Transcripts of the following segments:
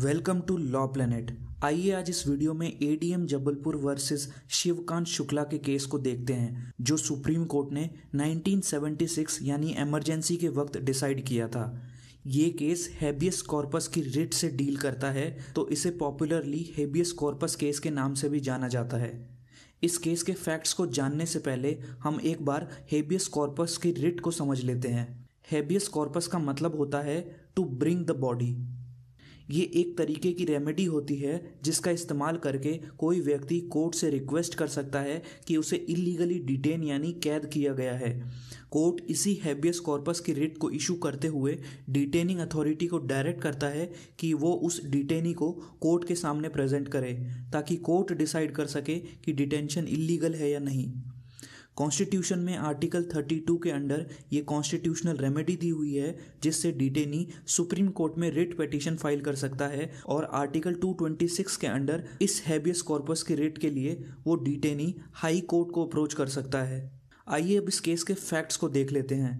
welcome to law planet आइए आज इस वीडियो में एडीएम जबलपुर वर्सेस शिवकांत शुक्ला के केस को देखते हैं जो सुप्रीम कोर्ट ने 1976 यानी इमरजेंसी के वक्त डिसाइड किया था ये केस हैबियस कॉर्पस की रिट से डील करता है तो इसे पॉपुलरली हैबियस कॉर्पस केस के नाम से भी जाना जाता है इस केस के फैक्ट्स को जानने से पहले हम एक बार हेबियस कॉर्पस की रिट को समझ लेते हैं हेबियस कॉर्पस का मतलब होता है टू ब्रिंग द बॉडी ये एक तरीके की रेमेडी होती है जिसका इस्तेमाल करके कोई व्यक्ति कोर्ट से रिक्वेस्ट कर सकता है कि उसे इलीगली डिटेन यानी कैद किया गया है कोर्ट इसी हैबियस कॉर्पस की रिट को इशू करते हुए डिटेनिंग अथॉरिटी को डायरेक्ट करता है कि वो उस डिटेनी को कोर्ट के सामने प्रेजेंट करे ताकि कोर्ट डिसाइड कर सके कि डिटेंशन इलीगल है या नहीं कॉन्स्टिट्यूशन में आर्टिकल 32 के अंडर ये कॉन्स्टिट्यूशनल रेमेडी दी हुई है जिससे डिटेनी सुप्रीम कोर्ट में रिट पटिशन फाइल कर सकता है और आर्टिकल 226 के अंडर इस हैबियस कॉर्पस के रिट के लिए वो डिटेनी हाई कोर्ट को अप्रोच कर सकता है आइए अब इस केस के फैक्ट्स को देख लेते हैं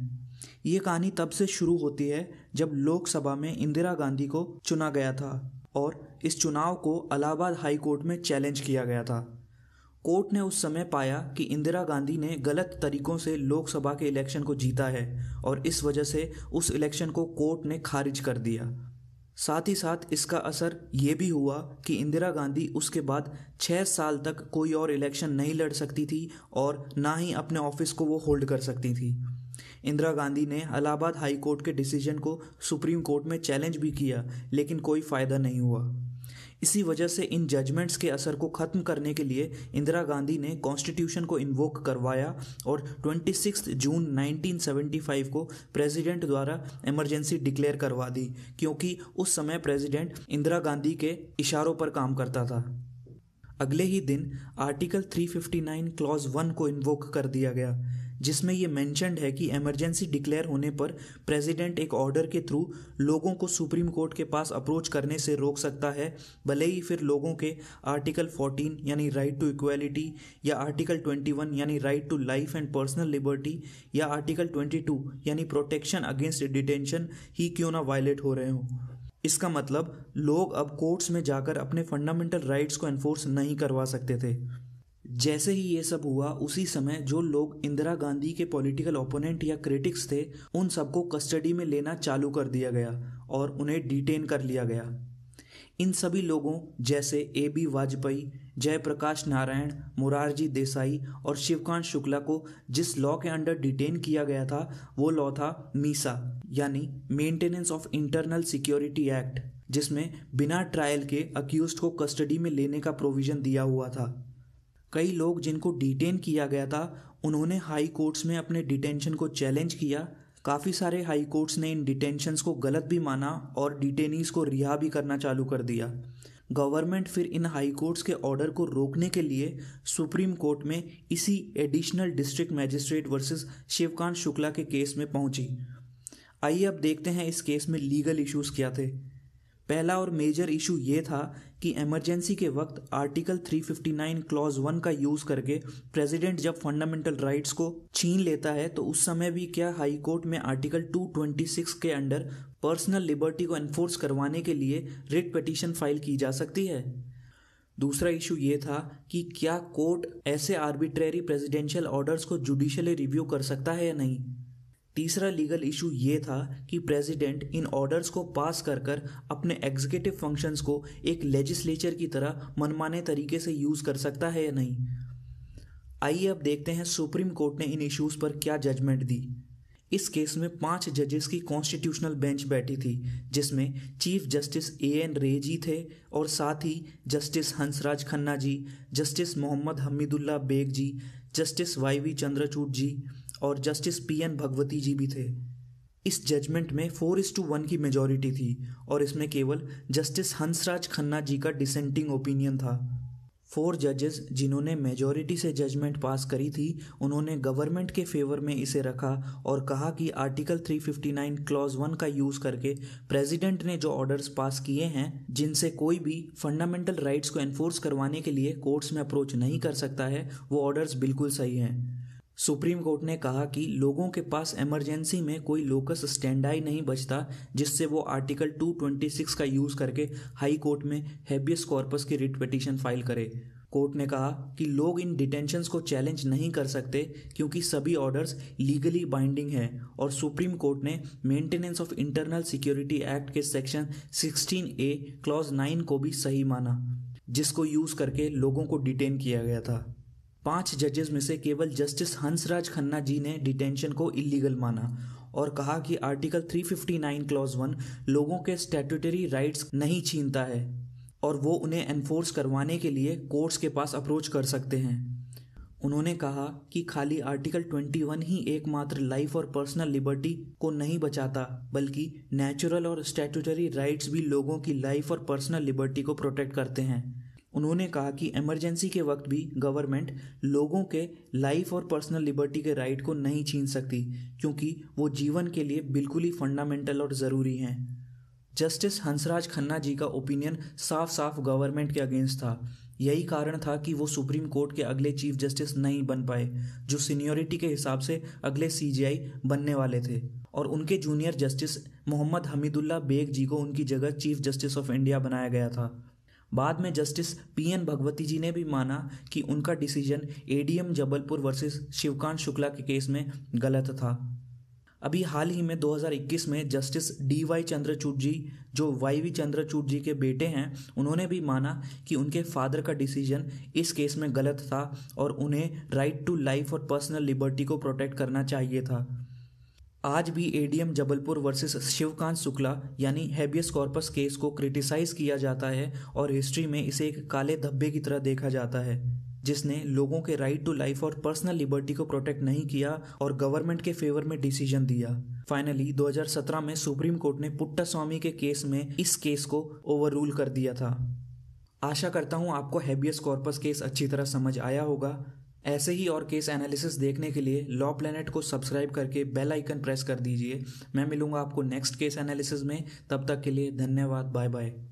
ये कहानी तब से शुरू होती है जब लोकसभा में इंदिरा गांधी को चुना गया था और इस चुनाव को इलाहाबाद हाई कोर्ट में चैलेंज किया गया था कोर्ट ने उस समय पाया कि इंदिरा गांधी ने गलत तरीकों से लोकसभा के इलेक्शन को जीता है और इस वजह से उस इलेक्शन को कोर्ट ने खारिज कर दिया साथ ही साथ इसका असर ये भी हुआ कि इंदिरा गांधी उसके बाद छः साल तक कोई और इलेक्शन नहीं लड़ सकती थी और ना ही अपने ऑफिस को वो होल्ड कर सकती थी इंदिरा गांधी ने इलाहाबाद हाई कोर्ट के डिसीजन को सुप्रीम कोर्ट में चैलेंज भी किया लेकिन कोई फ़ायदा नहीं हुआ इसी वजह से इन जजमेंट्स के असर को ख़त्म करने के लिए इंदिरा गांधी ने कॉन्स्टिट्यूशन को इन्वोक करवाया और 26 जून 1975 को प्रेसिडेंट द्वारा इमरजेंसी डिक्लेयर करवा दी क्योंकि उस समय प्रेसिडेंट इंदिरा गांधी के इशारों पर काम करता था अगले ही दिन आर्टिकल 359 क्लॉज 1 को इन्वोक कर दिया गया जिसमें ये मैंशनड है कि इमरजेंसी डिक्लेयर होने पर प्रेसिडेंट एक ऑर्डर के थ्रू लोगों को सुप्रीम कोर्ट के पास अप्रोच करने से रोक सकता है भले ही फिर लोगों के आर्टिकल 14 यानी राइट टू इक्वालिटी या आर्टिकल 21 यानी right to life and personal liberty या आर्टिकल 22 यानी प्रोटेक्शन अगेंस्ट डिटेंशन ही क्यों ना वायलेट हो रहे हों इसका मतलब लोग अब कोर्ट्स में जाकर अपने फंडामेंटल राइट्स को एनफोर्स नहीं करवा सकते थे जैसे ही ये सब हुआ उसी समय जो लोग इंदिरा गांधी के पॉलिटिकल ओपोनेंट या क्रिटिक्स थे उन सबको कस्टडी में लेना चालू कर दिया गया और उन्हें डिटेन कर लिया गया इन सभी लोगों जैसे ए बी वाजपेयी जयप्रकाश नारायण मुरारजी देसाई और शिवकांत शुक्ला को जिस लॉ के अंडर डिटेन किया गया था वो लॉ था मीसा यानी maintenance of internal security act जिसमें बिना ट्रायल के अक्यूज को कस्टडी में लेने का प्रोविजन दिया हुआ था कई लोग जिनको डिटेन किया गया था उन्होंने हाई कोर्ट्स में अपने डिटेंशन को चैलेंज किया काफ़ी सारे हाई कोर्ट्स ने इन डिटेंशंस को गलत भी माना और डिटेनीज को रिहा भी करना चालू कर दिया गवर्नमेंट फिर इन हाई कोर्ट्स के ऑर्डर को रोकने के लिए सुप्रीम कोर्ट में इसी additional district magistrate versus Shivkant Shukla के केस में पहुंची आइए अब देखते हैं इस केस में लीगल इश्यूज क्या थे पहला और मेजर इशू ये था कि इमरजेंसी के वक्त आर्टिकल 359 क्लॉज वन का यूज़ करके प्रेसिडेंट जब फंडामेंटल राइट्स को छीन लेता है तो उस समय भी क्या हाई कोर्ट में आर्टिकल 226 के अंडर पर्सनल लिबर्टी को एनफोर्स करवाने के लिए रिट पटिशन फाइल की जा सकती है दूसरा इशू ये था कि क्या कोर्ट ऐसे आर्बिट्रेरी प्रेसिडेंशियल ऑर्डर्स को जुडिशली रिव्यू कर सकता है या नहीं तीसरा लीगल इशू ये था कि प्रेसिडेंट इन ऑर्डर्स को पास कर कर अपने एग्जीक्यूटिव फंक्शंस को एक लेजिस्लेचर की तरह मनमाने तरीके से यूज़ कर सकता है या नहीं आइए अब देखते हैं सुप्रीम कोर्ट ने इन इश्यूज़ पर क्या जजमेंट दी इस केस में पांच जजेस की कॉन्स्टिट्यूशनल बेंच बैठी थी जिसमें चीफ जस्टिस ए एन रे जी थे और साथ ही justice Hansraj Khanna ji justice Mohammad Hameedullah Beg ji justice Y V Chandrachud ji और justice P N Bhagwati ji भी थे इस जजमेंट में फोर इस टू वन की मेजॉरिटी थी और इसमें केवल जस्टिस हंसराज खन्ना जी का डिसेंटिंग ओपिनियन था फोर जजेस जिन्होंने मेजोरिटी से जजमेंट पास करी थी उन्होंने गवर्नमेंट के फेवर में इसे रखा और कहा कि आर्टिकल 359 क्लॉज वन का यूज़ करके प्रेसिडेंट ने जो ऑर्डर्स पास किए हैं जिनसे कोई भी फंडामेंटल राइट्स को एनफोर्स करवाने के लिए कोर्ट्स में अप्रोच नहीं कर सकता है वो ऑर्डर्स बिल्कुल सही हैं सुप्रीम कोर्ट ने कहा कि लोगों के पास इमरजेंसी में कोई लोकस स्टैंडाई नहीं बचता जिससे वो आर्टिकल 226 का यूज़ करके हाई कोर्ट में हैबियस कॉर्पस की रिट पिटीशन फाइल करे कोर्ट ने कहा कि लोग इन डिटेंशंस को चैलेंज नहीं कर सकते क्योंकि सभी ऑर्डर्स लीगली बाइंडिंग हैं और सुप्रीम कोर्ट ने maintenance of internal security act के सेक्शन 16 ए क्लॉज 9 को भी सही माना जिसको यूज़ करके लोगों को डिटेन किया गया था पांच जजेस में से केवल जस्टिस हंसराज खन्ना जी ने डिटेंशन को इलीगल माना और कहा कि आर्टिकल 359 क्लॉज वन लोगों के स्टेटूटरी राइट्स नहीं छीनता है और वो उन्हें एनफोर्स करवाने के लिए कोर्ट्स के पास अप्रोच कर सकते हैं उन्होंने कहा कि खाली आर्टिकल 21 ही एकमात्र लाइफ और पर्सनल लिबर्टी को नहीं बचाता बल्कि नेचुरल और स्टैट्यूटरी राइट्स भी लोगों की लाइफ और पर्सनल लिबर्टी को प्रोटेक्ट करते हैं उन्होंने कहा कि इमरजेंसी के वक्त भी गवर्नमेंट लोगों के लाइफ और पर्सनल लिबर्टी के राइट को नहीं छीन सकती क्योंकि वो जीवन के लिए बिल्कुल ही फंडामेंटल और ज़रूरी हैं जस्टिस हंसराज खन्ना जी का ओपिनियन साफ साफ गवर्नमेंट के अगेंस्ट था यही कारण था कि वो सुप्रीम कोर्ट के अगले चीफ जस्टिस नहीं बन पाए जो सीनियोरिटी के हिसाब से अगले सीजीआई बनने वाले थे और उनके जूनियर जस्टिस मोहम्मद हमीदुल्ला बेग जी को उनकी जगह चीफ जस्टिस ऑफ इंडिया बनाया गया था बाद में justice P N Bhagwati ji ने भी माना कि उनका decision ADM Jabalpur versus Shivkant Shukla के केस में गलत था अभी हाल ही में 2021 में justice D Y Chandrachud ji जो वाई वी चंद्रचूड जी के बेटे हैं उन्होंने भी माना कि उनके फादर का डिसीजन इस केस में गलत था और उन्हें राइट टू लाइफ और पर्सनल लिबर्टी को प्रोटेक्ट करना चाहिए था आज भी एडीएम जबलपुर वर्सेस शिवकांत शुक्ला यानी हैबियस कॉर्पस केस को क्रिटिसाइज किया जाता है और हिस्ट्री में इसे एक काले धब्बे की तरह देखा जाता है जिसने लोगों के राइट टू लाइफ और पर्सनल लिबर्टी को प्रोटेक्ट नहीं किया और गवर्नमेंट के फेवर में डिसीजन दिया फाइनली 2017 में सुप्रीम कोर्ट ने पुट्टा स्वामी के केस में इस केस को रूल कर दिया था आशा करता हूँ आपको हैबियस कॉर्पस केस अच्छी तरह समझ आया होगा ऐसे ही और केस एनालिसिस देखने के लिए लॉ प्लेनेट को सब्सक्राइब करके बेल आइकन प्रेस कर दीजिए मैं मिलूंगा आपको नेक्स्ट केस एनालिसिस में तब तक के लिए धन्यवाद बाय बाय